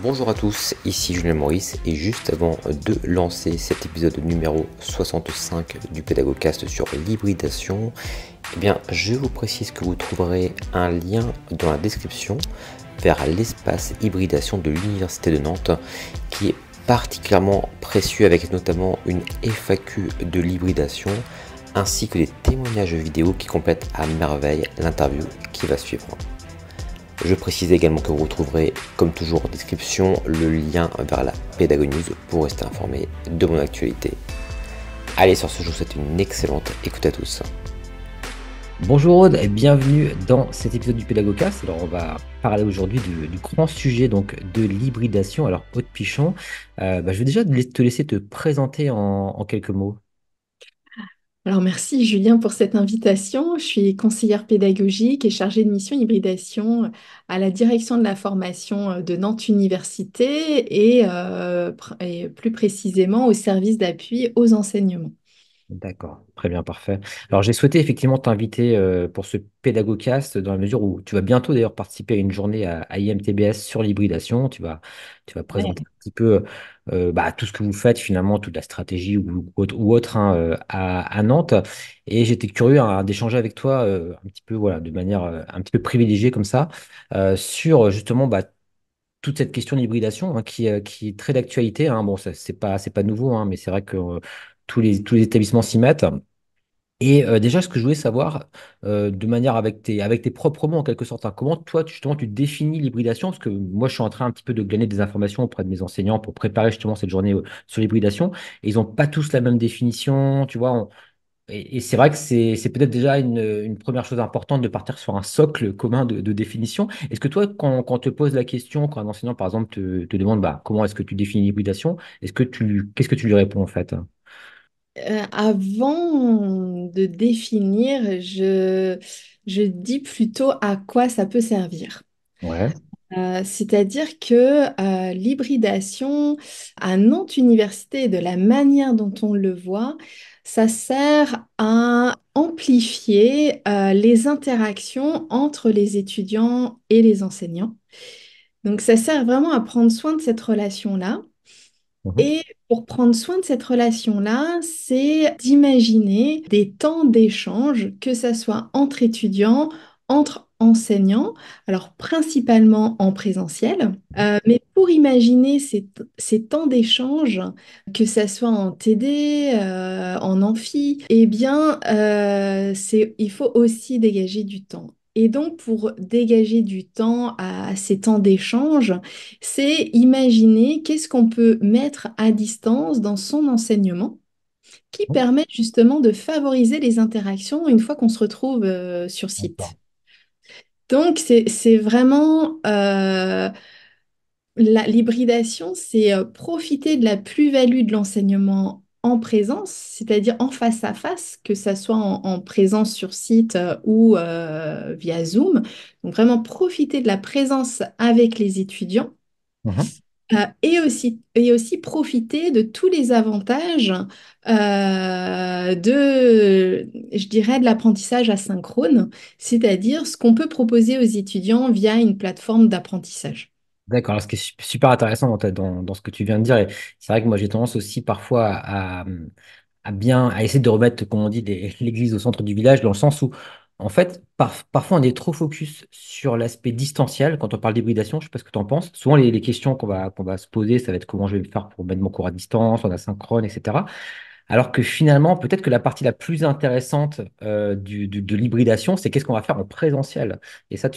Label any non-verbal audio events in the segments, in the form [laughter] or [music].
Bonjour à tous, ici Julien Maurice et juste avant de lancer cet épisode numéro 65 du Pédagogcast sur l'hybridation, eh bien, je vous précise que vous trouverez un lien dans la description vers l'espace hybridation de l'Université de Nantes qui est particulièrement précieux avec notamment une FAQ de l'hybridation ainsi que des témoignages vidéo qui complètent à merveille l'interview qui va suivre. Je précise également que vous retrouverez, comme toujours en description, le lien vers la Pédago pour rester informé de mon actualité. Allez, sur ce, je vous souhaite une excellente écoute à tous. Bonjour Aude et bienvenue dans cet épisode du Pédagogast. Alors on va parler aujourd'hui du, grand sujet donc de l'hybridation. Alors Aude Pichon, euh, bah, je vais déjà te laisser te présenter en quelques mots. Alors merci Julien pour cette invitation. Je suis conseillère pédagogique et chargée de mission hybridation euh, à la direction de la formation euh, de Nantes Université et, euh, et plus précisément au service d'appui aux enseignements. D'accord, très bien, parfait. Alors j'ai souhaité effectivement t'inviter euh, pour ce pédagocast, dans la mesure où tu vas bientôt d'ailleurs participer à une journée à, IMTBS sur l'hybridation. Tu vas, tu vas présenter un petit peu euh, bah, tout ce que vous faites finalement, toute la stratégie ou, autre hein, euh, à, Nantes. Et j'étais curieux hein, d'échanger avec toi un petit peu, voilà, de manière un petit peu privilégiée comme ça, sur justement bah, toute cette question d'hybridation l'hybridation hein, qui, qui, est très d'actualité. Bon, c'est pas, pas nouveau, mais c'est vrai que tous les, tous les établissements s'y mettent. Et euh, déjà, ce que je voulais savoir, euh, de manière avec tes, avec tes propres mots en quelque sorte, hein, comment toi, justement, tu définis l'hybridation Parce que moi, je suis en train un petit peu de glaner des informations auprès de mes enseignants pour préparer justement cette journée euh, sur l'hybridation. Et ils n'ont pas tous la même définition, tu vois. Et, c'est vrai que c'est, peut-être déjà une, première chose importante de partir sur un socle commun de, définition. Est-ce que toi, quand, on te pose la question, quand un enseignant, par exemple, te, te demande bah, comment est-ce que tu définis l'hybridation, est-ce que tu, qu'est-ce que tu lui réponds en fait euh, avant de définir, je, je dis plutôt à quoi ça peut servir. Ouais. Euh, c'est-à-dire que euh, l'hybridation à Nantes Université, de la manière dont on le voit, ça sert à amplifier les interactions entre les étudiants et les enseignants. Donc ça sert vraiment à prendre soin de cette relation-là. Mmh et pour prendre soin de cette relation-là, c'est d'imaginer des temps d'échange, que ça soit entre étudiants, entre enseignants, alors principalement en présentiel, euh, mais pour imaginer ces, temps d'échange, que ça soit en TD, euh, en amphi, eh bien, euh, il faut aussi dégager du temps. Et donc, pour dégager du temps à ces temps d'échange, c'est imaginer qu'est-ce qu'on peut mettre à distance dans son enseignement qui oh. permet justement de favoriser les interactions une fois qu'on se retrouve euh, sur site. Donc, c'est vraiment... Euh, l'hybridation, c'est euh, profiter de la plus-value de l'enseignement en présence, c'est-à-dire en face à face, que ça soit en, présence sur site euh, ou euh, via Zoom. Donc vraiment profiter de la présence avec les étudiants mhm. euh, et, aussi, et aussi profiter de tous les avantages de, je dirais, de l'apprentissage asynchrone, c'est-à-dire ce qu'on peut proposer aux étudiants via une plateforme d'apprentissage. D'accord, ce qui est super intéressant dans, ce que tu viens de dire, et c'est vrai que moi j'ai tendance aussi parfois à, bien à essayer de remettre, comme on dit, [laughs] l'église au centre du village, dans le sens où, en fait, parfois on est trop focus sur l'aspect distanciel quand on parle d'hybridation, je ne sais pas ce que tu en penses. Souvent les, questions qu'on va, va se poser, ça va être comment je vais faire pour mettre mon cours à distance, en asynchrone, etc. Alors que finalement, peut-être que la partie la plus intéressante euh, de l'hybridation, c'est qu'est-ce qu'on va faire en présentiel. Et ça,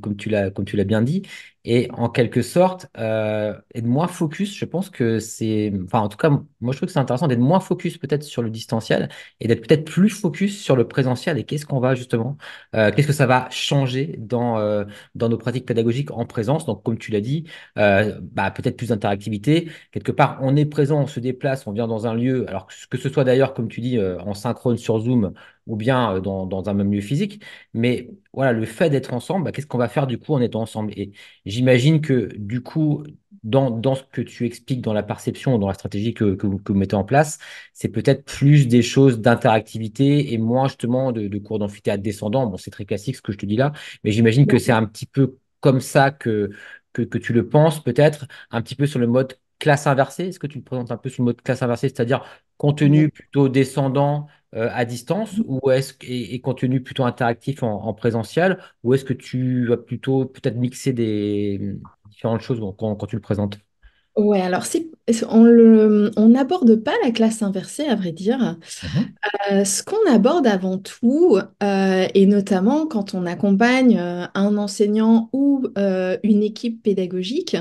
comme tu l'as bien dit, et en quelque sorte, euh, être moins focus, je pense que c'est. Enfin, en tout cas, moi, je trouve que c'est intéressant d'être moins focus peut-être sur le distanciel et d'être peut-être plus focus sur le présentiel et qu'est-ce qu'on va justement, euh, qu'est-ce que ça va changer dans, euh, dans nos pratiques pédagogiques en présence. Donc, comme tu l'as dit, euh, bah, peut-être plus d'interactivité. Quelque part, on est présent, on se déplace, on vient dans un lieu. Alors, que ce soit d'ailleurs, comme tu dis, en synchrone sur Zoom ou bien euh, dans, un même lieu physique. Mais voilà, le fait d'être ensemble, bah, qu'est-ce qu'on va faire du coup en étant ensemble Et j'imagine que du coup, dans, dans, ce que tu expliques, dans la perception, dans la stratégie que, que, vous, mettez en place, c'est peut-être plus des choses d'interactivité et moins justement de, cours d'amphithéâtre descendant. Bon, c'est très classique ce que je te dis là, mais j'imagine que c'est un petit peu comme ça que, que, tu le penses, peut-être, un petit peu sur le mode classe inversée. Est-ce que tu le présentes un peu sur le mode classe inversée, c'est-à-dire contenu plutôt descendant euh, à distance mmh. ou est-ce et, et, contenu plutôt interactif en, présentiel ou est-ce que tu vas plutôt peut-être mixer des différentes choses quand tu le présentes Ouais, alors on n'aborde pas la classe inversée, à vrai dire. Mhm. Euh, ce qu'on aborde avant tout, euh, et notamment quand on accompagne euh, un enseignant ou une équipe pédagogique,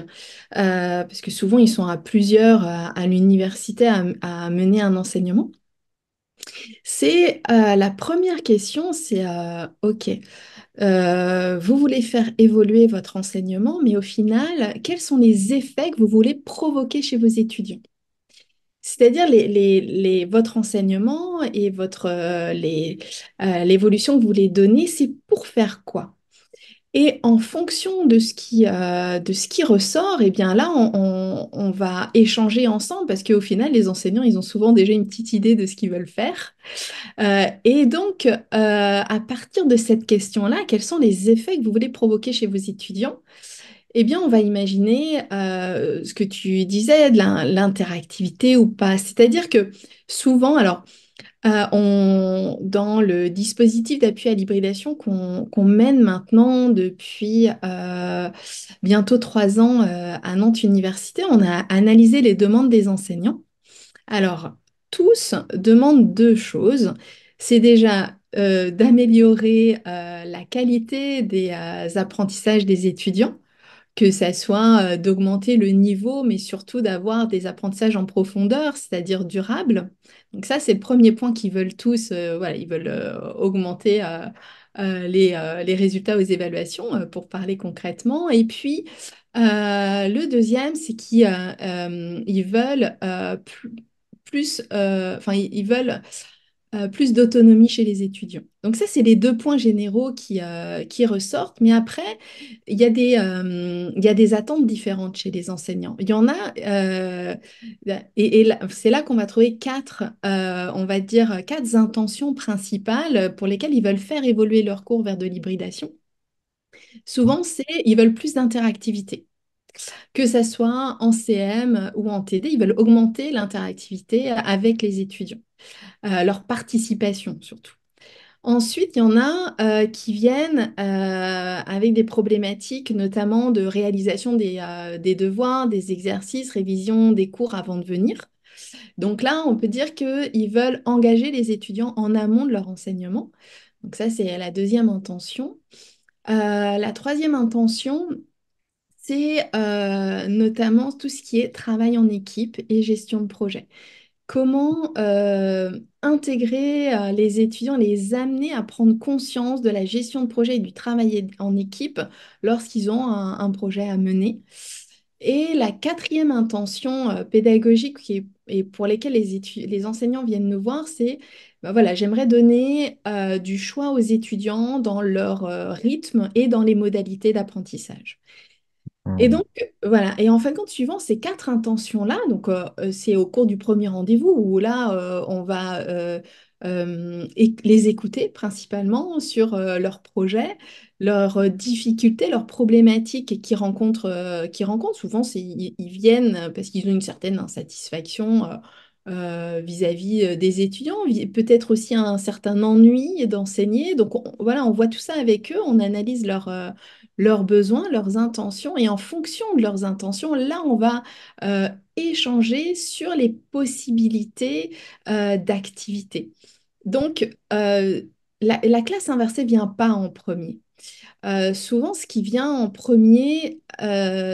parce que souvent ils sont à plusieurs à l'université à, mener un enseignement, c'est la première question, c'est OK, euh, vous voulez faire évoluer votre enseignement, mais au final, quels sont les effets que vous voulez provoquer chez vos étudiants c'est-à-dire les, votre enseignement et votre euh, euh, l'évolution que vous voulez donner, c'est pour faire quoi et en fonction de ce qui, euh, de ce qui ressort, et eh bien là, on, va échanger ensemble parce qu'au final, les enseignants, ils ont souvent déjà une petite idée de ce qu'ils veulent faire. Euh, et donc, euh, à partir de cette question-là, quels sont les effets que vous voulez provoquer chez vos étudiants eh bien, on va imaginer ce que tu disais, de l'interactivité ou pas. C'est-à-dire que souvent, alors, euh, on, dans le dispositif d'appui à l'hybridation qu'on mène maintenant depuis euh, bientôt trois ans euh, à Nantes Université, on a analysé les demandes des enseignants. Alors, tous demandent deux choses. C'est déjà d'améliorer la qualité des apprentissages des étudiants que ça soit euh, d'augmenter le niveau, mais surtout d'avoir des apprentissages en profondeur, c'est-à-dire durables. Donc ça, c'est le premier point qu'ils veulent tous, euh, voilà, ils veulent euh, augmenter les, les, résultats aux évaluations, pour parler concrètement. Et puis, le deuxième, c'est qu'ils ils veulent plus, enfin, ils, veulent euh, plus d'autonomie chez les étudiants. Donc ça, c'est les deux points généraux qui, euh, qui ressortent. Mais après, il y, a des, euh, y a des attentes différentes chez les enseignants. Il y en a, et, et c'est là qu'on va trouver quatre, on va dire, quatre intentions principales pour lesquelles ils veulent faire évoluer leur cours vers de l'hybridation. Souvent, c'est ils veulent plus d'interactivité. Que ce soit en CM ou en TD, ils veulent augmenter l'interactivité avec les étudiants. Euh, leur participation surtout. Ensuite, il y en a euh, qui viennent euh, avec des problématiques notamment de réalisation des, des, devoirs, des exercices, révision des cours avant de venir. Donc là, on peut dire qu'ils veulent engager les étudiants en amont de leur enseignement. Donc ça, c'est la deuxième intention. la troisième intention, c'est notamment tout ce qui est travail en équipe et gestion de projet comment euh, intégrer euh, les étudiants, les amener à prendre conscience de la gestion de projet et du travail en équipe lorsqu'ils ont un, projet à mener. Et la quatrième intention euh, pédagogique et pour lesquelles les, enseignants viennent nous voir, c'est bah voilà, j'aimerais donner du choix aux étudiants dans leur rythme et dans les modalités d'apprentissage. Et mm. donc, voilà. Et en fin de compte, suivant ces quatre intentions-là, donc euh, euh, c'est au cours du premier rendez-vous où là, euh, on va les écouter principalement sur leurs projets, leurs difficultés, leurs problématiques qu'ils rencontrent. rencontrent. Souvent, ils, viennent parce qu'ils ont une certaine insatisfaction vis-à-vis des étudiants, peut-être aussi un certain ennui d'enseigner. Donc voilà, on voit tout ça avec eux, on analyse leur, leurs besoins, leurs intentions, et en fonction de leurs intentions, là, on va euh, échanger sur les possibilités euh, d'activité. Donc, euh, la, classe inversée vient pas en premier. souvent, ce qui vient en premier,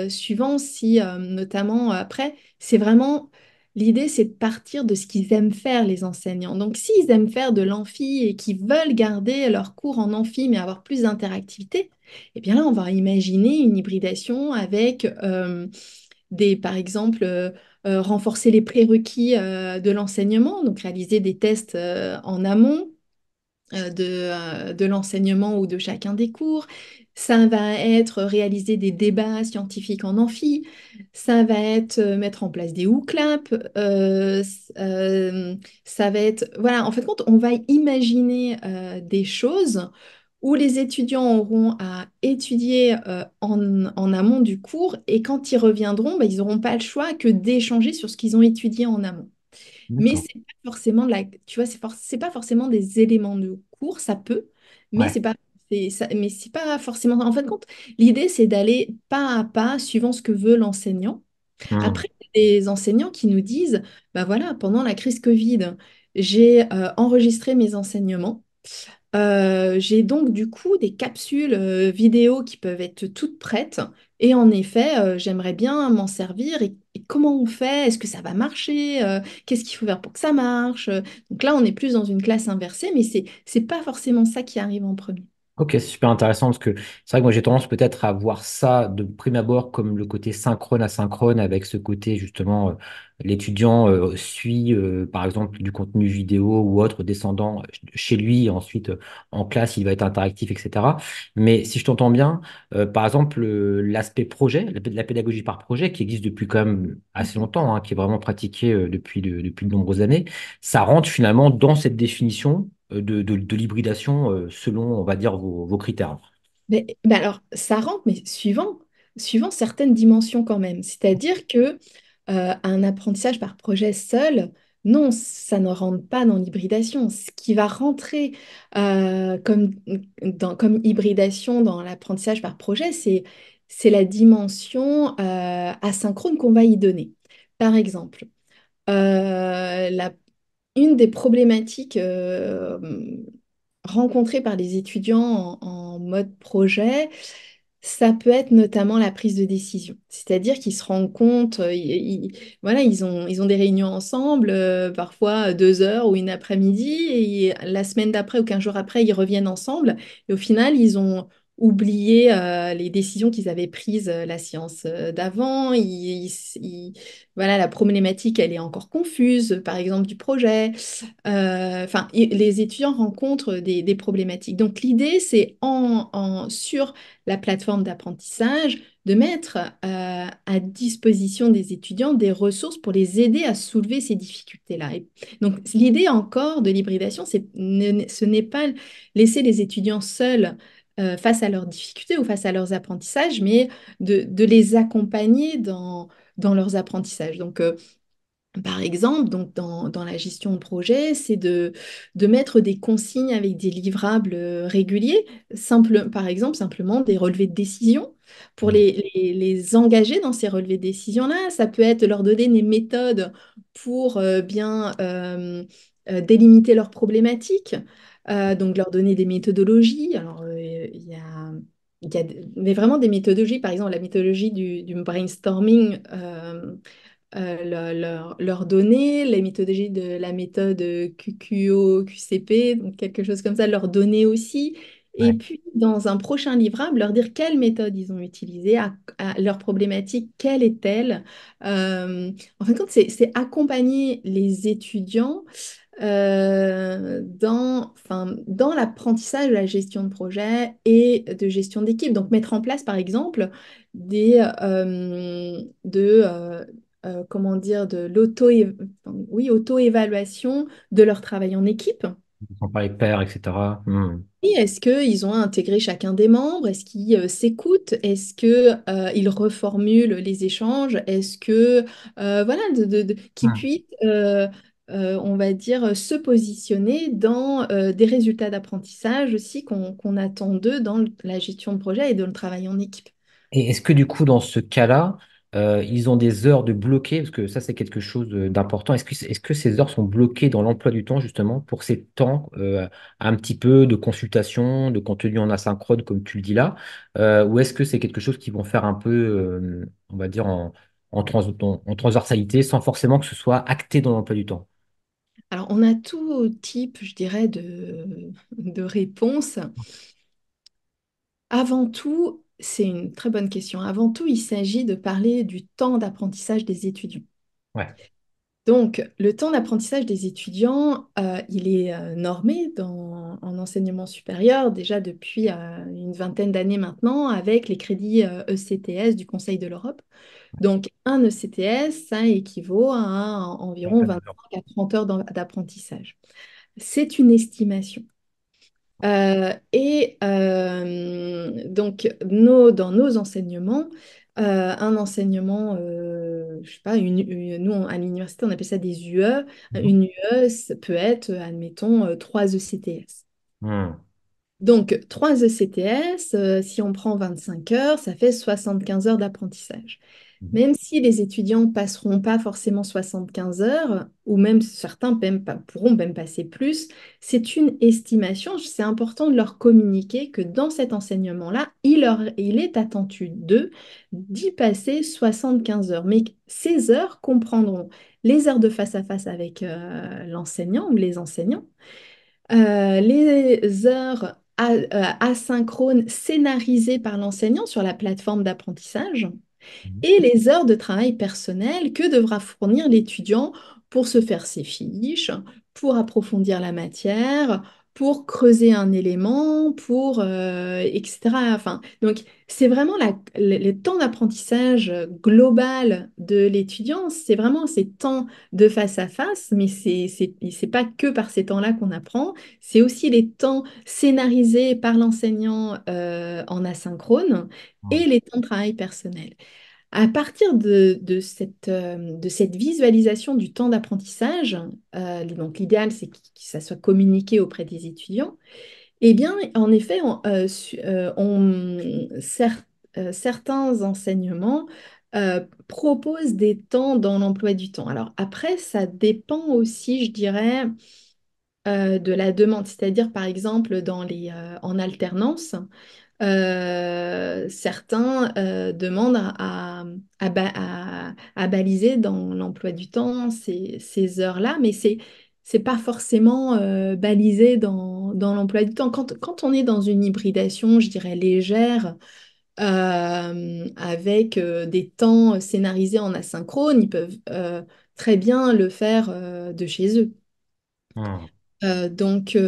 suivant si, notamment après, c'est vraiment L'idée, c'est de partir de ce qu'ils aiment faire, les enseignants. Donc, s'ils aiment faire de l'amphi et qu'ils veulent garder leur cours en amphi, mais avoir plus d'interactivité, eh bien là, on va imaginer une hybridation avec euh, des, par exemple, euh, euh, renforcer les prérequis de l'enseignement, donc réaliser des tests en amont, euh, de, euh, de l'enseignement ou de chacun des cours. Ça va être réaliser des débats scientifiques en amphi. Ça va être euh, mettre en place des hooklaps. Euh, ça va être... Voilà, en fait, on va imaginer des choses où les étudiants auront à étudier en, amont du cours et quand ils reviendront, bah, ils n'auront pas le choix que d'échanger sur ce qu'ils ont étudié en amont. Mais c'est pas forcément la, tu vois, c'est pas forcément des éléments de cours, ça peut, mais ce c'est pas mais c'est pas forcément. En fin de compte, l'idée c'est d'aller pas à pas suivant ce que veut l'enseignant. Mmh. Après, il y a des enseignants qui nous disent, bah voilà, pendant la crise Covid, j'ai euh, enregistré mes enseignements. Euh, j'ai donc du coup des capsules euh, vidéo qui peuvent être toutes prêtes. Et en effet, euh, j'aimerais bien m'en servir. Et, comment on fait Est-ce que ça va marcher Qu'est-ce qu'il faut faire pour que ça marche Donc là, on est plus dans une classe inversée, mais c'est n'est pas forcément ça qui arrive en premier. Ok, c'est super intéressant parce que c'est vrai que moi j'ai tendance peut-être à voir ça de prime abord comme le côté synchrone asynchrone avec ce côté justement euh, l'étudiant euh, suit euh, par exemple du contenu vidéo ou autre descendant chez lui ensuite en classe il va être interactif etc. Mais si je t'entends bien, par exemple l'aspect projet, la, pédagogie par projet qui existe depuis quand même assez longtemps, hein, qui est vraiment pratiquée depuis depuis de nombreuses années, ça rentre finalement dans cette définition euh, de, l'hybridation euh, selon, on va dire, vos, critères mais, alors, ça rentre, mais suivant, suivant certaines dimensions quand même. C'est-à-dire que euh, un apprentissage par projet seul, non, ça ne rentre pas dans l'hybridation. Ce qui va rentrer comme, dans, comme hybridation dans l'apprentissage par projet, c'est, c'est la dimension asynchrone qu'on va y donner. Par exemple, la une des problématiques euh, rencontrées par les étudiants en, mode projet, ça peut être notamment la prise de décision. C'est-à-dire qu'ils se rendent compte, euh, ils, voilà, ils ont, ils ont des réunions ensemble, euh, parfois deux heures ou une après-midi, et la semaine d'après ou quinze jours après, ils reviennent ensemble, et au final, ils ont oublier euh, les décisions qu'ils avaient prises euh, la science euh, d'avant. voilà, la problématique, elle est encore confuse, par exemple, du projet. Enfin, les étudiants rencontrent des, problématiques. Donc, l'idée, c'est en, sur la plateforme d'apprentissage de mettre à disposition des étudiants des ressources pour les aider à soulever ces difficultés-là. Donc, l'idée encore de l'hybridation, ce n'est pas laisser les étudiants seuls euh, face à leurs difficultés ou face à leurs apprentissages, mais de, les accompagner dans, leurs apprentissages. Donc, euh, par exemple, donc dans, la gestion de projet, c'est de, mettre des consignes avec des livrables euh, réguliers, par exemple simplement des relevés de décision. Pour mmh. les, engager dans ces relevés de décision-là, ça peut être leur donner des méthodes pour bien délimiter leurs problématiques, euh, donc leur donner des méthodologies. Alors euh, il y a, mais vraiment des méthodologies, par exemple la méthodologie du, brainstorming. Euh, leur, leur, donner, les méthodologies de la méthode QQO, QCP, donc quelque chose comme ça, leur donner aussi. Et puis, dans un prochain livrable, leur dire quelle méthode ils ont utilisée, à, leur problématique, quelle est-elle. en fin de compte, c'est accompagner les étudiants euh, dans, dans l'apprentissage de la gestion de projet et de gestion d'équipe. Donc mettre en place par exemple des, euh, de, euh, euh, comment dire, de l'auto oui, auto-évaluation de leur travail en équipe. les pairs, etc. Hmm. est-ce qu'ils ont intégré chacun des membres Est-ce qu'ils s'écoutent Est-ce qu'ils reformulent les échanges Est-ce que, voilà, de, de, qu'ils hmm. puissent euh, on va dire, euh, se positionner dans euh, des résultats d'apprentissage aussi qu'on attend d'eux dans la gestion de projet et dans le travail en équipe. Et est-ce que du coup, dans ce cas-là, ils ont des heures de bloquer parce que ça, c'est quelque chose d'important. Est-ce que, ces heures sont bloquées dans l'emploi du temps, justement, pour ces temps un petit peu de consultation, de contenu en asynchrone, comme tu le dis là, ou est-ce que c'est quelque chose qu'ils vont faire un peu, on va dire, en, en transversalité, sans forcément que ce soit acté dans l'emploi du temps alors, on a tout type, je dirais, de, réponses. Avant tout, c'est une très bonne question. Avant tout, il s'agit de parler du temps d'apprentissage des étudiants. Donc, le temps d'apprentissage des étudiants, euh, il est euh, normé dans, en enseignement supérieur déjà depuis euh, une vingtaine d'années maintenant avec les crédits ECTS e du Conseil de l'Europe. Donc, un ECTS, ça équivaut à, environ 25 à 30 heures d'apprentissage. C'est une estimation. et donc, dans nos enseignements, un enseignement je sais pas, nous à l'université on appelle ça des UE. Mmh une UE ça peut être, euh, admettons, euh, trois ECTS. Mmh. Donc, 3 ECTS, euh, si on prend 25 heures, ça fait 75 heures d'apprentissage. Mhm. Même si les étudiants passeront pas forcément 75 heures, ou même certains pourront même passer plus, c'est une estimation. C'est important de leur communiquer que dans cet enseignement-là, il, est attendu d'eux d'y passer 75 heures. Mais ces heures comprendront les heures de face à face avec euh, l'enseignant ou les enseignants, euh, les heures euh, asynchrones scénarisées par l'enseignant sur la plateforme d'apprentissage et les heures de travail personnel que devra fournir l'étudiant pour se faire ses fiches, pour approfondir la matière, pour creuser un élément, pour euh, etc. Enfin, donc c'est vraiment le les, temps d'apprentissage global de l'étudiant, c'est vraiment ces temps de face à face, mais c'est c'est pas que par ces temps-là qu'on apprend, c'est aussi les temps scénarisés par l'enseignant euh, en asynchrone et les temps de travail personnel. À partir euh, de, cette, visualisation du temps d'apprentissage, euh, donc l'idéal c'est que, ça soit communiqué auprès des étudiants, eh bien en effet, euh, certains enseignements proposent des temps dans l'emploi du temps. Alors après, ça dépend aussi, je dirais, de la demande. C'est-à-dire, par exemple, dans les, en alternance, euh, certains euh, demandent à, baliser dans l'emploi du temps ces, heures-là, mais c'est n'est pas forcément euh, balisé dans, l'emploi du temps. Quand, on est dans une hybridation, je dirais légère, avec des temps scénarisés en asynchrone, ils peuvent très bien le faire de chez eux. Ah. Euh, donc, Le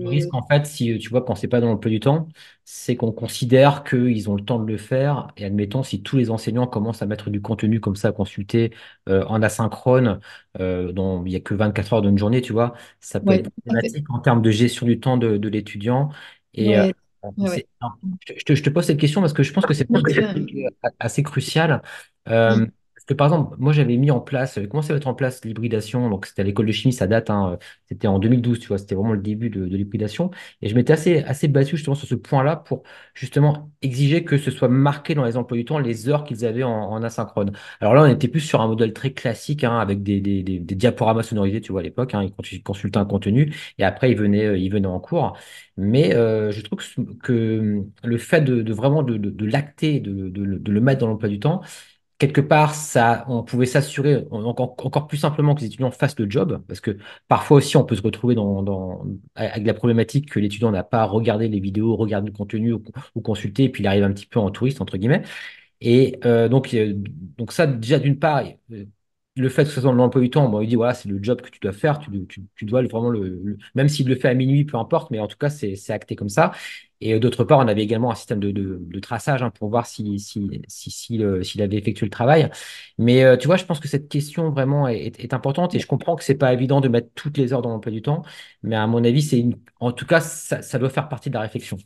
euh, risque, en fait, si tu vois, ne sait pas dans le peu du temps, c'est qu'on considère qu'ils ont le temps de le faire. Et admettons, si tous les enseignants commencent à mettre du contenu comme ça à consulter euh, en asynchrone, dont il n'y a que 24 heures d'une journée, tu vois, ça peut être problématique en termes de gestion du temps de, l'étudiant. Et Je, te, pose cette question parce que je pense que c'est assez crucial par exemple, moi j'avais mis en place, j'avais euh, commencé à mettre en place l'hybridation, donc c'était à l'école de chimie, ça date, hein, euh, c'était en 2012, tu vois, c'était vraiment le début de, l'hybridation. Et je m'étais assez, assez battu justement sur ce point-là pour justement exiger que ce soit marqué dans les emplois du temps les heures qu'ils avaient en, asynchrone. Alors là, on était plus sur un modèle très classique, hein, avec des, diaporamas sonorisés, tu vois, à l'époque, hein, ils consultaient un contenu et après ils venaient, euh, ils venaient en cours. Mais je trouve que, le fait de, vraiment de l'acter, de, le mettre dans l'emploi du temps, quelque part, ça, on pouvait s'assurer encore, plus simplement que les étudiants fassent le job, parce que parfois aussi, on peut se retrouver dans, avec la problématique que l'étudiant n'a pas regardé les vidéos, regardé le contenu ou, consulté, et puis il arrive un petit peu en touriste, entre guillemets. Et euh, donc, donc ça, déjà, d'une part, le fait que ce soit dans l'emploi du temps, on il dit, voilà, c'est le job que tu dois faire, tu, dois vraiment le, Même s'il le fait à minuit, peu importe, mais en tout cas, c'est acté comme ça. Et euh, d'autre part, on avait également un système de, de, de traçage hein, pour voir s'il si, si, si, euh, avait effectué le travail. Mais euh, tu vois, je pense que cette question vraiment est, est importante et je comprends que ce n'est pas évident de mettre toutes les heures dans l'emploi du temps, mais à mon avis, c'est en tout cas, ça, ça, doit faire partie de la réflexion.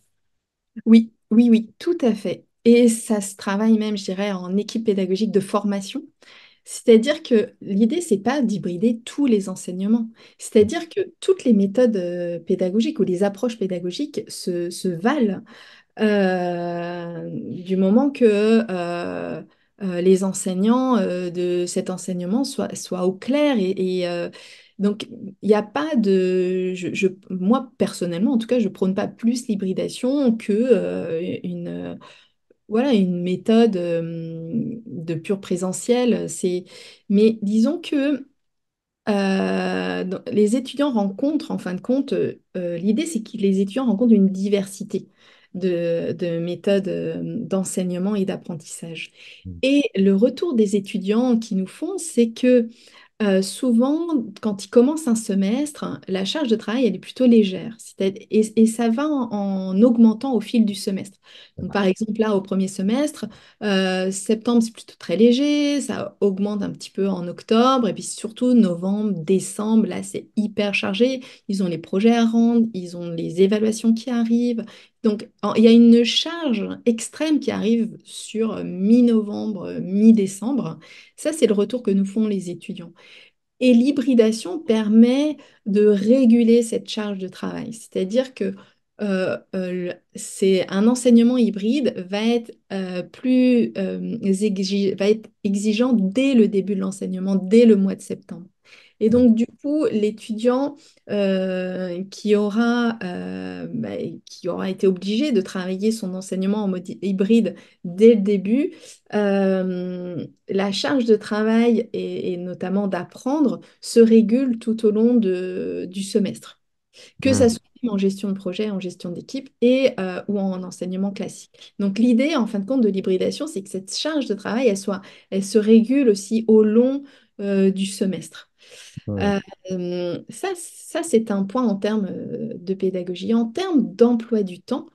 Oui, oui, oui, tout à fait. Et ça se travaille même, je dirais, en équipe pédagogique de formation. C'est-à-dire que l'idée, c'est pas d'hybrider tous les enseignements. Mmh. C'est-à-dire que toutes les méthodes euh, pédagogiques ou les approches pédagogiques se, valent euh, du moment que euh, les enseignants de cet enseignement soient, au clair et, donc, il n'y a pas de. Je, moi, personnellement, en tout cas, je prône pas plus l'hybridation que une, voilà une méthode de pur présentiel. C'est, mais disons que les étudiants rencontrent, en fin de compte, l'idée c'est que les étudiants rencontrent une diversité de méthodes d'enseignement et d'apprentissage. Mmh. Et le retour des étudiants qui nous font, c'est que euh, souvent, quand ils commencent un semestre, la charge de travail, elle est plutôt légère. et, ça va en, augmentant au fil du semestre. Donc, par exemple, là, au premier semestre, euh, septembre, c'est plutôt très léger. Ça augmente un petit peu en octobre. Et puis surtout, novembre, décembre, là, c'est hyper chargé. Ils ont les projets à rendre, ils ont les évaluations qui arrivent, donc, il y a une charge extrême qui arrive sur euh, mi-novembre, euh, mi-décembre. Ça, c'est le retour que nous font les étudiants. Et l'hybridation permet de réguler cette charge de travail. C'est-à-dire que euh, c'est un enseignement hybride va être plus va être exigeant dès le début de l'enseignement, dès le mois de septembre. Et donc, du coup, l'étudiant euh, qui, aura, euh, bah, qui aura été obligé de travailler son enseignement en mode hybride dès le début, euh, la charge de travail et, notamment d'apprendre se régule tout au long du semestre, que ça mmh. soit en gestion de projet, en gestion d'équipe et ou en enseignement classique. Donc l'idée, en fin de compte, de l'hybridation, c'est que cette charge de travail, elle, soit, elle se régule aussi au long du semestre. Euh, ça, ça c'est un point en termes euh, de pédagogie. En termes d'emploi du temps,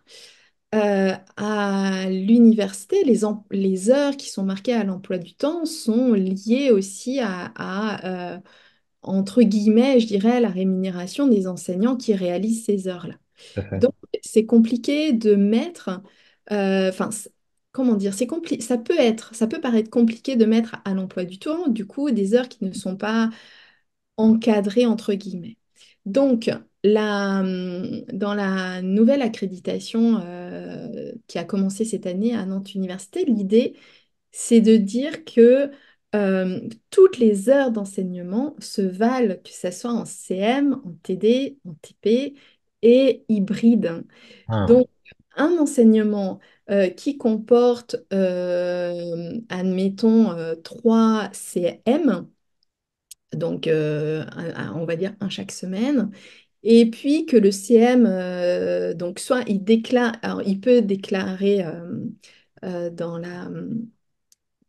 euh, à l'université, les, les, heures qui sont marquées à l'emploi du temps sont liées aussi à, entre guillemets, je dirais, la rémunération des enseignants qui réalisent ces heures-là. Donc, c'est compliqué de mettre, enfin, comment dire, c'est compliqué. Ça peut être, ça peut paraître compliqué de mettre à l'emploi du temps, du coup, des heures qui ne sont pas encadrées entre guillemets. Donc, la, dans la nouvelle accréditation euh, qui a commencé cette année à Nantes Université, l'idée, c'est de dire que euh, toutes les heures d'enseignement se valent, que ce soit en CM, en TD, en TP et hybride. Ah. Donc, un enseignement euh, qui comporte, euh, admettons, euh, trois CM, donc on va dire un chaque semaine, et puis que le CM, donc soit il déclare, alors il peut déclarer dans la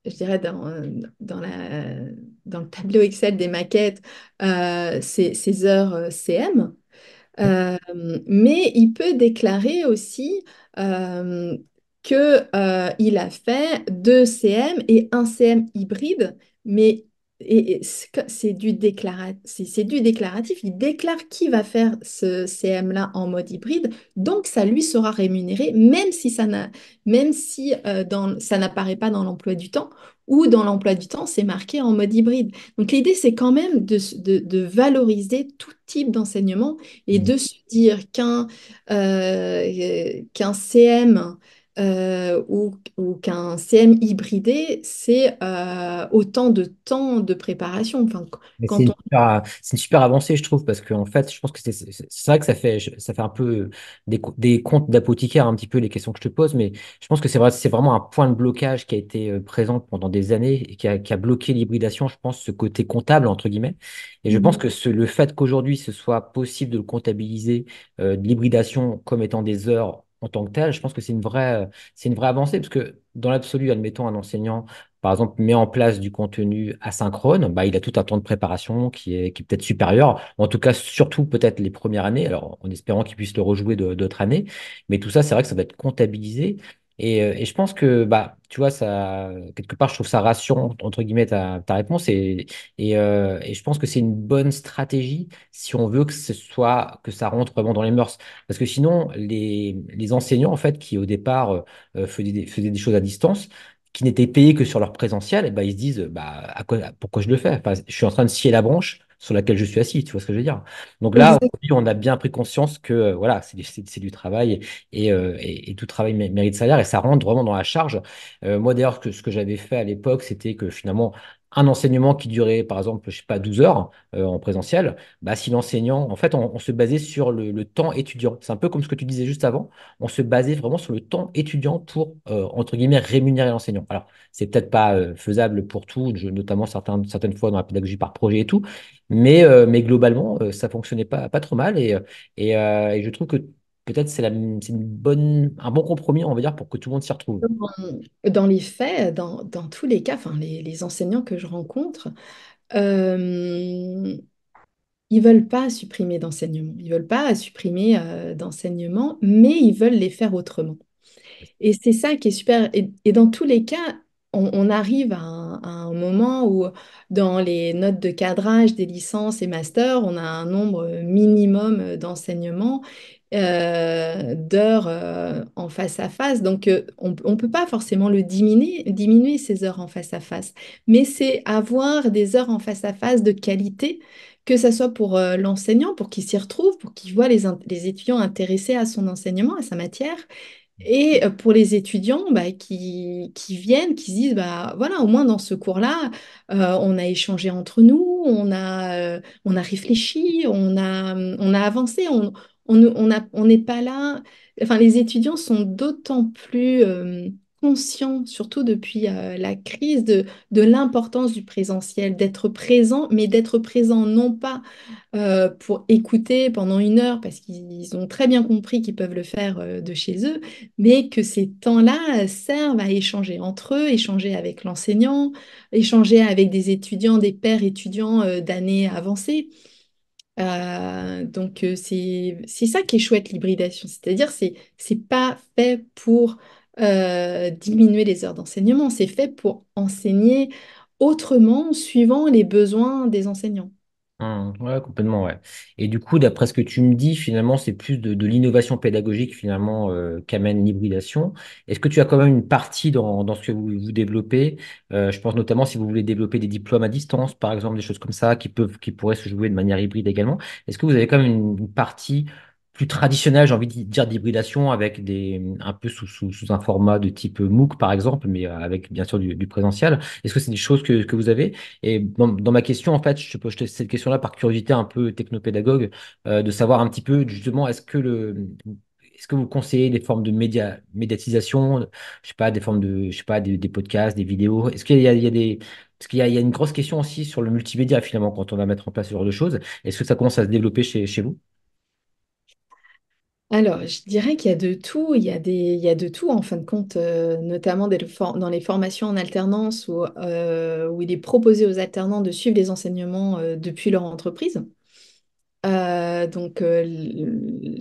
je dirais, dans, la, dans le tableau Excel des maquettes, euh, ces heures CM. Euh, mais il peut déclarer aussi euh, qu'il euh, a fait deux CM et un CM hybride, mais et c'est du, du, déclaratif, il déclare qui va faire ce CM-là en mode hybride, donc ça lui sera rémunéré, même si ça n'apparaît si, euh, ça n'apparaît pas dans l'emploi du temps, ou dans l'emploi du temps, c'est marqué en mode hybride. Donc l'idée, c'est quand même de, valoriser tout type d'enseignement et mmh de se dire qu'un euh, CM euh, ou, qu'un CM hybridé, c'est euh, autant de temps de préparation. Enfin, c'est, une super, avancée, je trouve, parce que fait, je pense que c'est, vrai que ça fait, ça fait un peu des, comptes d'apothicaire, un petit peu les questions que je te pose, mais je pense que c'est, vraiment un point de blocage qui a été euh, présent pendant des années et qui a, bloqué l'hybridation, je pense, ce côté comptable, entre guillemets. Et je mmh pense que le fait qu'aujourd'hui ce soit possible de le comptabiliser, l'hybridation comme étant des heures en tant que tel, je pense que c'est une vraie, c'est une vraie avancée parce que dans l'absolu, admettons un enseignant, par exemple, met en place du contenu asynchrone, bah, il a tout un temps de préparation qui est, qui est peut-être supérieur, en tout cas, surtout peut-être les premières années, alors en espérant qu'il puisse le rejouer d'autres années. Mais tout ça, c'est vrai que ça va être comptabilisé. Euh, et, je pense que, bah, tu vois, ça, quelque part, je trouve ça ration, entre guillemets, ta, réponse. Et, euh, et, je pense que c'est une bonne stratégie si on veut que ce soit, que ça rentre vraiment dans les mœurs. Parce que sinon, les, enseignants, en fait, qui au départ euh, faisaient, des, choses à distance, qui n'étaient payés que sur leur présentiel, eh ben, ils se disent bah, pourquoi je le fais Je suis en train de scier la branche sur laquelle je suis assis, tu vois ce que je veux dire. Donc là, on a bien pris conscience que euh, voilà, c'est du, du, travail euh, et, et, tout travail mérite salaire et ça rentre vraiment dans la charge. Euh, moi d'ailleurs, ce que j'avais fait à l'époque, c'était que finalement, un enseignement qui durait, par exemple, je sais pas, 12 heures euh, en présentiel, bah, si l'enseignant, en fait, on, se basait sur le, temps étudiant. C'est un peu comme ce que tu disais juste avant. On se basait vraiment sur le temps étudiant pour, euh, entre guillemets, rémunérer l'enseignant. Alors, c'est peut-être pas euh, faisable pour tout, notamment certains, certaines fois dans la pédagogie par projet et tout, mais, mais globalement, ça fonctionnait pas, pas trop mal. et, et je trouve que peut-être c'est une bonne, un bon compromis, on va dire, pour que tout le monde s'y retrouve. Dans, les faits, dans, tous les cas, enfin, les, enseignants que je rencontre, euh, ils veulent pas supprimer d'enseignement. Ils veulent pas supprimer euh, d'enseignement, mais ils veulent les faire autrement. Et c'est ça qui est super. Et, dans tous les cas, on, arrive à un, à un, moment où, dans les notes de cadrage des licences et masters, on a un nombre minimum d'enseignements euh, d'heures euh, en face à face. Donc, euh, on ne peut pas forcément le diminuer, diminuer ces heures en face à face, mais c'est avoir des heures en face à face de qualité, que ce soit pour l'enseignant, pour qu'il s'y retrouve, pour qu'il voit les, étudiants intéressés à son enseignement, à sa matière. Et pour les étudiants bah, qui, qui, viennent, qui se disent, bah, voilà, au moins dans ce cours-là, on a échangé entre nous, on a, on a réfléchi, on a, on a avancé, on, on n'est pas là. Enfin, les étudiants sont d'autant plus euh, conscients, surtout depuis euh, la crise, de, l'importance du présentiel, d'être présent, mais d'être présent non pas euh, pour écouter pendant une heure, parce qu'ils ont très bien compris qu'ils peuvent le faire de chez eux, mais que ces temps-là servent à échanger entre eux, échanger avec l'enseignant, échanger avec des étudiants, des pères étudiants d'années avancées. Euh, donc euh, c'est ça qui est chouette l'hybridation, c'est-à-dire c'est c'est pas fait pour euh, diminuer les heures d'enseignement, c'est fait pour enseigner autrement suivant les besoins des enseignants. Mmh, ouais, complètement, ouais. Et du coup, d'après ce que tu me dis, finalement, c'est plus de, de l'innovation pédagogique, finalement, euh, qu'amène l'hybridation. Est-ce que tu as quand même une partie dans, dans ce que vous, vous développez? Euh, je pense notamment si vous voulez développer des diplômes à distance, par exemple, des choses comme ça, qui peuvent, qui pourraient se jouer de manière hybride également. Est-ce que vous avez quand même une partie traditionnel, j'ai envie de dire d'hybridation, avec des un peu sous, sous, un format de type MOOC par exemple, mais euh, avec bien sûr du, présentiel. Est-ce que c'est des choses que, vous avez Et dans, ma question, en fait, je te pose cette question-là par curiosité un peu technopédagogue, euh, de savoir un petit peu justement est-ce que le est-ce que vous conseillez des formes de médiatisation, je sais pas, des formes de, je sais pas, des, podcasts, des vidéos Est-ce qu'il y, a, des, parce qu'il y, a une grosse question aussi sur le multimédia finalement quand on va mettre en place ce genre de choses. Est-ce que ça commence à se développer chez, chez vous alors, je dirais qu'il y a de tout. Il y a des, il y a de tout en fin de compte, euh, notamment des dans les formations en alternance où, euh, où il est proposé aux alternants de suivre les enseignements euh, depuis leur entreprise. donc,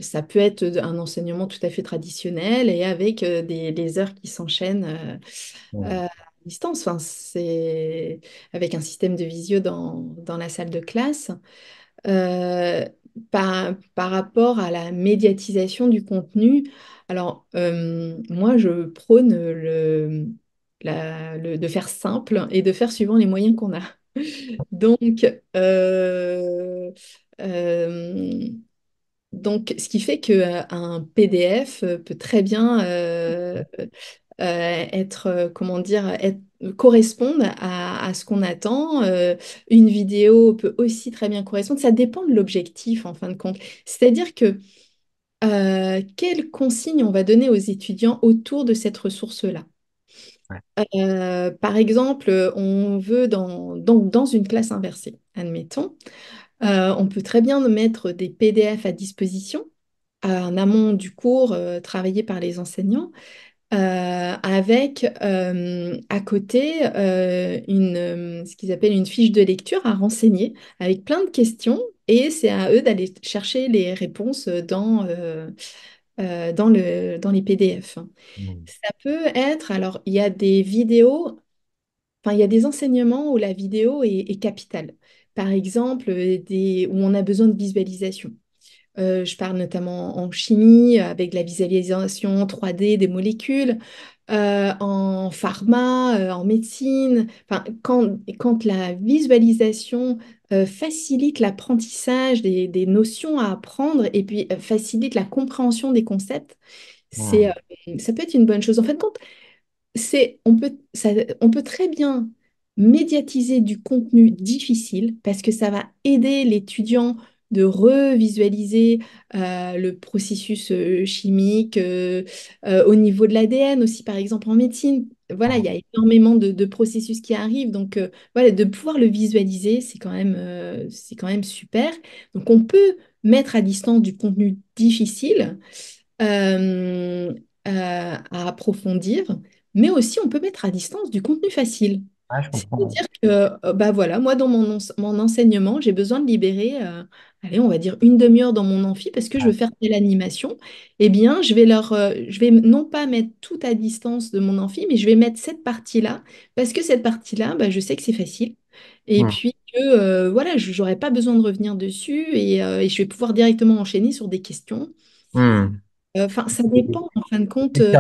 ça peut être un enseignement tout à fait traditionnel et avec des, heures qui s'enchaînent à distance. Enfin, c'est avec un système de visio dans, la salle de classe. Euh, par, par, rapport à la médiatisation du contenu, alors euh, moi je prône le, de faire simple et de faire suivant les moyens qu'on a. [laughs] Donc, euh, euh, donc, ce qui fait qu'un PDF peut très bien être, comment dire, être correspondent à, ce qu'on attend. Euh, une vidéo peut aussi très bien correspondre. Ça dépend de l'objectif, en fin de compte. C'est-à-dire que euh, quelles consignes on va donner aux étudiants autour de cette ressource-là euh, Par exemple, on veut dans, dans une classe inversée, admettons, on peut très bien mettre des PDF à disposition en amont du cours travaillé par les enseignants, euh, avec euh, à côté euh, une, ce qu'ils appellent une fiche de lecture à renseigner avec plein de questions et c'est à eux d'aller chercher les réponses dans, dans, le, dans les PDF. Mmh. Ça peut être, alors il y a des vidéos, enfin il y a des enseignements où la vidéo est, est capitale. Par exemple, des, où on a besoin de visualisation. Euh, je parle notamment en chimie avec la visualisation 3D des molécules, euh, en pharma, euh, en médecine. Enfin, quand, la visualisation facilite l'apprentissage des, notions à apprendre et puis facilite la compréhension des concepts, c'est, ça peut être une bonne chose. En fait, de on, peut, on peut très bien médiatiser du contenu difficile parce que ça va aider l'étudiant de revisualiser euh, le processus euh, chimique euh, au niveau de l'ADN aussi, par exemple en médecine. Voilà, il y a énormément de, de processus qui arrivent. Donc, voilà, de pouvoir le visualiser, c'est quand, c'est quand même super. Donc, on peut mettre à distance du contenu difficile à approfondir, mais aussi on peut mettre à distance du contenu facile. Ah, C'est-à-dire que, euh, bah voilà, moi, dans mon, mon enseignement, j'ai besoin de libérer, euh, allez, on va dire une demi-heure dans mon amphi parce que je veux faire telle animation. Eh bien, je vais leur, euh, je vais non pas mettre tout à distance de mon amphi, mais je vais mettre cette partie-là parce que cette partie-là, bah, je sais que c'est facile. Et puis que, voilà, je n'aurai pas besoin de revenir dessus et, je vais pouvoir directement enchaîner sur des questions. Hmm. Euh, ça dépend en fin de compte. Euh,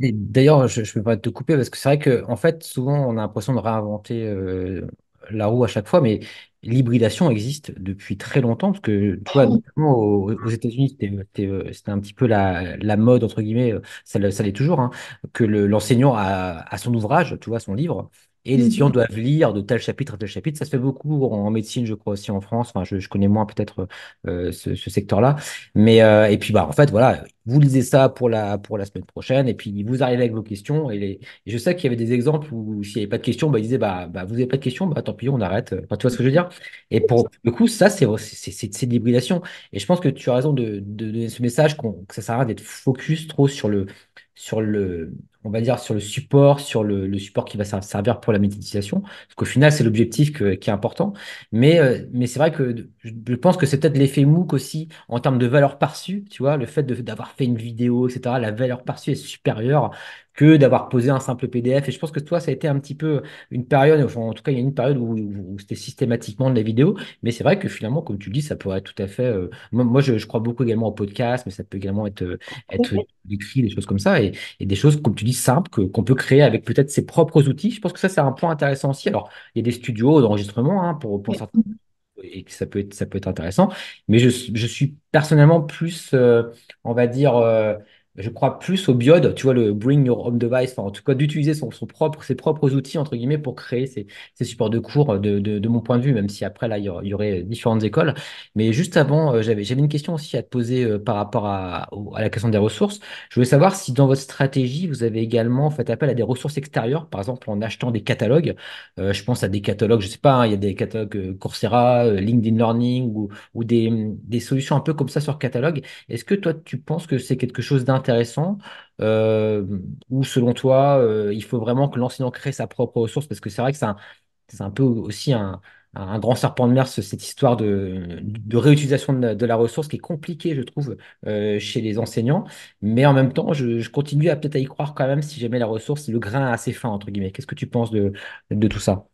d'ailleurs, je ne peux pas te couper parce que c'est vrai que en fait, souvent, on a l'impression de réinventer euh, la roue à chaque fois, mais l'hybridation existe depuis très longtemps parce que, tu vois, notamment aux, États-Unis, c'était un petit peu la, mode, entre guillemets, ça, l'est- toujours, hein, que l'enseignant a, a son ouvrage, tu vois, son livre. Et les étudiants mmh. doivent lire de tel chapitre à tel chapitre. Ça se fait beaucoup en médecine, je crois, aussi en France. Enfin, je, connais moins peut-être euh, euh, ce, ce secteur-là. Mais euh, et puis, bah, en fait, voilà, vous lisez ça pour la, pour la semaine prochaine. Et puis, vous arrivez avec vos questions. Et, je sais qu'il y avait des exemples où, s'il n'y avait pas de questions, bah, ils disaient, bah, bah vous n'avez pas de questions, bah, tant pis, on arrête. Enfin, tu vois ce que je veux dire? Et pour le coup, ça, c'est de l'hybridation. Et je pense que tu as raison de, de donner ce message qu'on que ça sert à rien d'être focus trop sur le, sur le, on va dire, sur le support, sur le, support qui va servir pour la médiatisation. Parce qu'au final, c'est l'objectif qui est important. Mais, euh, mais c'est vrai que je pense que c'est peut-être l'effet MOOC aussi en termes de valeur perçue. Tu vois, le fait d'avoir fait une vidéo, etc., la valeur perçue est supérieure que d'avoir posé un simple PDF. Et je pense que toi, ça a été un petit peu une période, enfin, en tout cas, il y a une période où, c'était systématiquement de la vidéo. Mais c'est vrai que finalement, comme tu dis, ça pourrait être tout à fait. Euh, moi, je, crois beaucoup également au podcast, mais ça peut également être, euh, être écrit, des choses comme ça, et, des choses, comme tu dis, simples, qu'on peut créer avec peut-être ses propres outils. Je pense que ça, c'est un point intéressant aussi. Alors, il y a des studios d'enregistrement hein, pour, pour certains et que ça peut être, ça peut être intéressant. Mais je, je suis personnellement plus, euh, on va dire, je crois, plus au biode, tu vois, le bring your home device, enfin, en tout cas, d'utiliser son, son, propre, ses propres outils, entre guillemets, pour créer ses, ses supports de cours, euh, de, de, de, mon point de vue, même si après, là, il y, aurait différentes écoles. Mais juste avant, euh, j'avais, j'avais une question aussi à te poser euh, par rapport à, la question des ressources. Je voulais savoir si dans votre stratégie, vous avez également fait appel à des ressources extérieures, par exemple, en achetant des catalogues. je pense à des catalogues, je sais pas, hein, il y a des catalogues Coursera, LinkedIn Learning ou, ou des, des solutions un peu comme ça sur catalogue. Est-ce que toi, tu penses que c'est quelque chose d'intéressant intéressant euh, Ou selon toi, euh, il faut vraiment que l'enseignant crée sa propre ressource Parce que c'est vrai que c'est un, peu aussi un, grand serpent de mer, cette histoire de, réutilisation de la, ressource qui est compliquée, je trouve, euh, chez les enseignants. Mais en même temps, je, continue à peut-être à y croire quand même si jamais la ressource, le grain assez fin, entre guillemets. Qu'est-ce que tu penses de, tout ça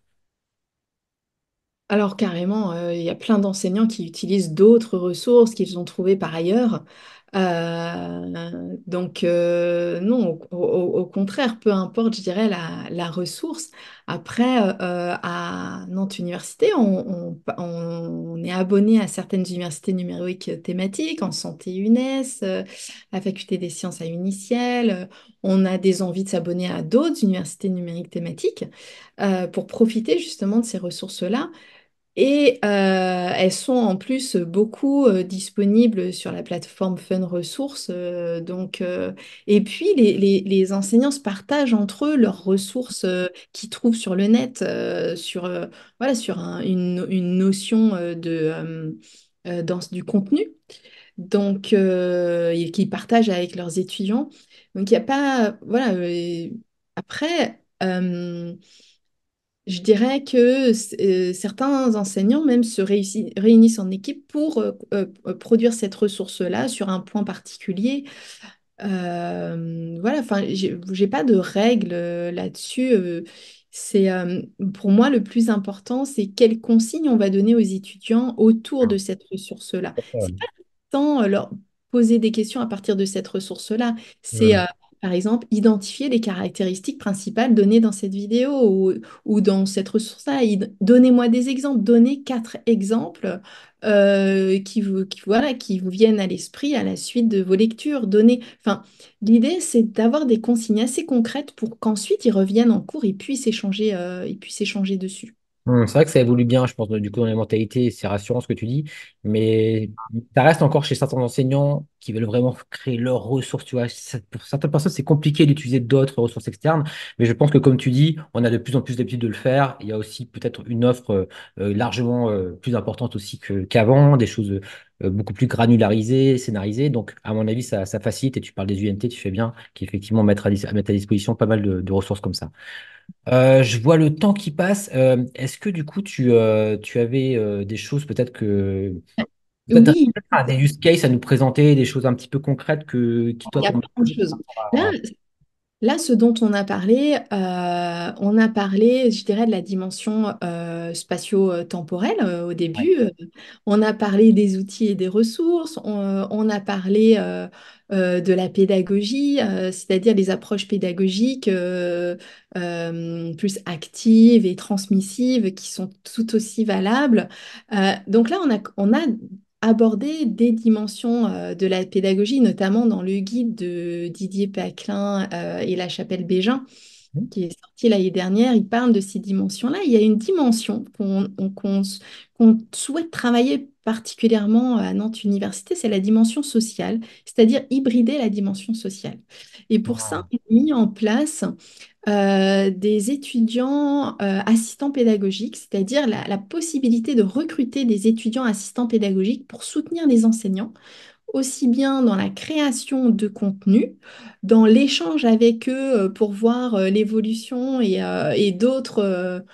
alors carrément, il y a plein d'enseignants qui utilisent d'autres ressources qu'ils ont trouvées par ailleurs. Euh, donc euh, non, au, contraire, peu importe, je dirais, la, ressource. Après, euh, à Nantes Université, on, on, est abonné à certaines universités numériques thématiques, en santé UNES, la faculté des sciences à Uniciel. On a des envies de s'abonner à d'autres universités numériques thématiques pour profiter justement de ces ressources-là. Et euh, elles sont en plus beaucoup euh, disponibles sur la plateforme Fun Ressources. Euh, donc, et puis, les, les, les, enseignants se partagent entre eux leurs ressources qu'ils trouvent sur le net, sur, voilà, sur une, une, notion de, dans, du contenu donc, et qu'ils partagent avec leurs étudiants. Donc, il n'y a pas. Voilà. après je dirais que euh, certains enseignants même se réunissent en équipe pour euh, euh, produire cette ressource-là sur un point particulier. voilà, enfin, j'ai pas de règles là-dessus. c'est pour moi le plus important, c'est quelles consignes on va donner aux étudiants autour de cette ressource-là. C'est pas tant leur poser des questions à partir de cette ressource-là. C'est par exemple, identifier les caractéristiques principales données dans cette vidéo ou, dans cette ressource-là. Donnez-moi des exemples, donnez quatre exemples euh, qui, vous, voilà, qui vous viennent à l'esprit à la suite de vos lectures. Donnez... Enfin, L'idée, c'est d'avoir des consignes assez concrètes pour qu'ensuite ils reviennent en cours et puissent échanger, ils euh, puissent échanger dessus. Mmh, c'est vrai que ça évolue bien, je pense, du coup, dans les mentalités, c'est rassurant ce que tu dis, mais ça reste encore chez certains enseignants qui veulent vraiment créer leurs ressources, tu vois. Pour certaines personnes, c'est compliqué d'utiliser d'autres ressources externes, mais je pense que, comme tu dis, on a de plus en plus d'habitude de le faire. Il y a aussi peut-être une offre euh, euh, largement euh, plus importante aussi que- qu'avant, des choses beaucoup plus granularisées, scénarisées. Donc, à mon avis, ça, facilite, et tu parles des UNT, tu fais bien, qu'effectivement mettre à, disposition pas mal de ressources comme ça. Euh, je vois le temps qui passe. Euh, est-ce que du coup, tu, euh, tu avais des choses peut-être que. Des use cases à nous présenter, des choses un petit peu concrètes que, toi, Il Là, ce dont on a parlé, euh, on a parlé, je dirais, de la dimension euh, spatio-temporelle euh, au début. On a parlé des outils et des ressources. On, a parlé de la pédagogie, c'est-à-dire des approches pédagogiques plus actives et transmissives qui sont tout aussi valables. donc là, on a, on a aborder des dimensions euh, de la pédagogie, notamment dans le guide de Didier Paclin euh, et la chapelle Bégin, mmh. qui est sorti l'année dernière. Il parle de ces dimensions-là. Il y a une dimension qu'on souhaite travailler particulièrement à Nantes Université, c'est la dimension sociale, c'est-à-dire hybrider la dimension sociale. Et pour ça, on a mis en place euh, des étudiants euh, assistants pédagogiques, c'est-à-dire la, possibilité de recruter des étudiants assistants pédagogiques pour soutenir les enseignants, aussi bien dans la création de contenu, dans l'échange avec eux euh, pour voir l'évolution et d'autres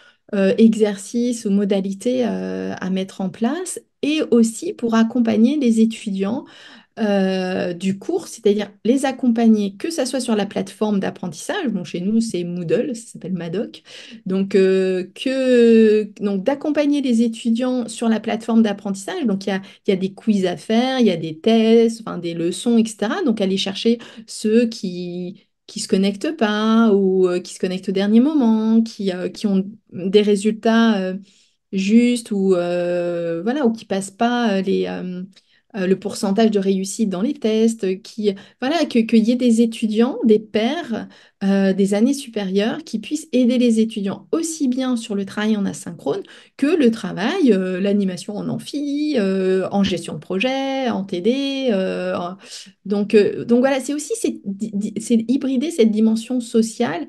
exercices ou modalités à mettre en place, et aussi pour accompagner les étudiants euh, du cours, c'est-à-dire les accompagner, que ça soit sur la plateforme d'apprentissage, bon chez nous c'est Moodle, ça s'appelle Madoc, donc euh, que donc d'accompagner les étudiants sur la plateforme d'apprentissage, donc il y a, des quiz à faire, il y a des tests, enfin des leçons, etc. Donc aller chercher ceux qui qui se connectent pas ou euh, qui se connectent au dernier moment, qui, qui ont des résultats justes ou voilà ou qui passent pas les euh, le pourcentage de réussite dans les tests, qui voilà qu'il y ait des étudiants, des pairs, euh, des années supérieures qui puissent aider les étudiants aussi bien sur le travail en asynchrone que le travail, euh, l'animation en amphi, en gestion de projet, en TD. donc, donc voilà, c'est aussi c'est hybrider cette dimension sociale,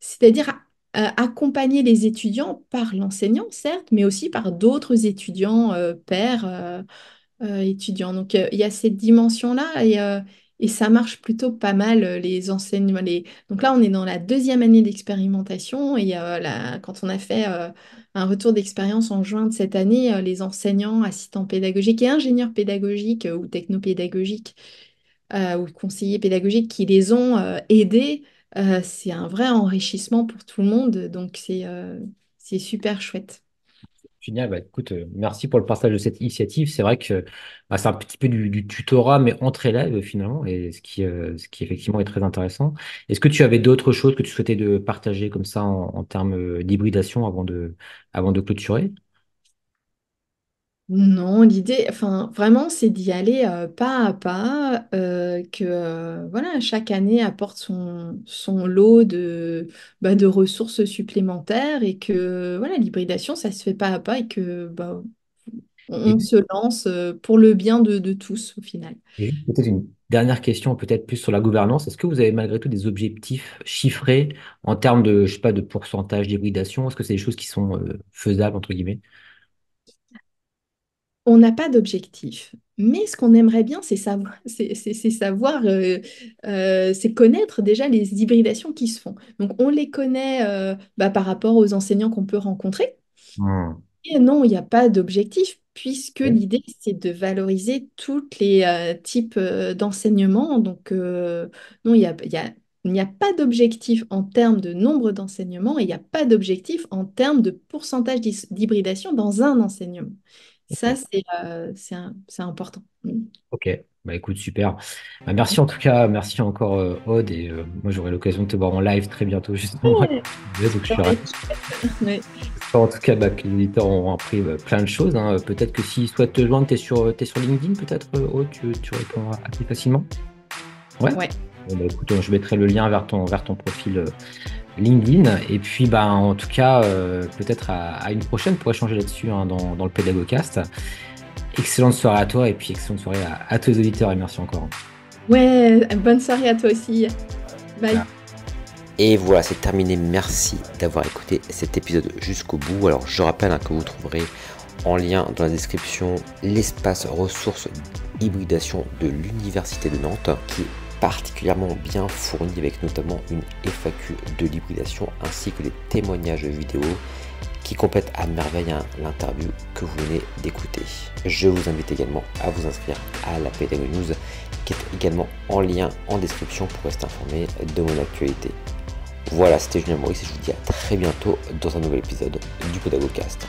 c'est-à-dire accompagner les étudiants par l'enseignant, certes, mais aussi par d'autres étudiants pairs. Euh, étudiants. Donc, euh, il y a cette dimension-là euh, et, ça marche plutôt pas mal, les enseignements. Donc là, on est dans la deuxième année d'expérimentation et quand on a fait un retour d'expérience en juin de cette année, les enseignants, assistants pédagogiques et ingénieurs pédagogiques ou technopédagogiques ou conseillers pédagogiques qui les ont aidés, c'est un vrai enrichissement pour tout le monde. Donc, c'est super chouette. Bah, écoute, euh, merci pour le partage de cette initiative. C'est vrai que bah, c'est un petit peu du, tutorat, mais entre élèves euh, finalement, et ce qui, euh, ce qui effectivement est très intéressant. Est-ce que tu avais d'autres choses que tu souhaitais de partager comme ça en, termes d'hybridation avant de, avant de clôturer? Non, l'idée, enfin, vraiment, c'est d'y aller euh, pas à pas, euh, que euh, voilà, chaque année apporte son, son lot de, bah, de ressources supplémentaires et que voilà, l'hybridation, ça se fait pas à pas et que bah, on, se lance pour le bien de, tous au final. peut-être une dernière question, peut-être plus sur la gouvernance. Est-ce que vous avez malgré tout des objectifs chiffrés en termes de, je sais pas, de pourcentage d'hybridation? Est-ce que c'est des choses qui sont faisables, entre guillemets? on n'a pas d'objectif. Mais ce qu'on aimerait bien, c'est savoir, c'est, savoir, euh, euh, c'est connaître déjà les hybridations qui se font. Donc, on les connaît euh, bah, par rapport aux enseignants qu'on peut rencontrer. Mmh. Et non, il n'y a pas d'objectif, puisque l'idée, c'est de valoriser tous les types d'enseignement. Donc, non, il n'y a, a pas d'objectif en termes de nombre d'enseignements et il n'y a pas d'objectif en termes de pourcentage d'hybridation dans un enseignement. Ça, euh, c'est important. Mm. Ok, bah écoute, super. Bah, merci en tout cas, merci encore euh, Aude. Et euh, moi, j'aurai l'occasion de te voir en live très bientôt, justement. je En tout cas, bah, les éditeurs ont appris bah, plein de choses. Hein. Peut-être que s'ils souhaitent te joindre, tu es, sur LinkedIn, peut-être, Aude, tu, répondras assez facilement. Ouais. Bah écoute, je mettrai le lien vers ton, vers ton profil LinkedIn. Et puis, bah, en tout cas, euh, peut-être à, une prochaine pour échanger là-dessus hein, dans, dans, le Pédagogcast. Excellente soirée à toi et puis excellente soirée à, tous les auditeurs et merci encore. Ouais, bonne soirée à toi aussi. Bye. Et voilà, c'est terminé. Merci d'avoir écouté cet épisode jusqu'au bout. Alors, je rappelle hein, que vous trouverez en lien dans la description l'espace ressources hybridation de l'Université de Nantes qui particulièrement bien fourni avec notamment une FAQ de l'hybridation ainsi que des témoignages vidéo qui complètent à merveille hein, l'interview que vous venez d'écouter. Je vous invite également à vous inscrire à la Pédagogie News qui est également en lien en description pour rester informé de mon actualité. Voilà, c'était Julien Maurice et je vous dis à très bientôt dans un nouvel épisode du PédagoCast.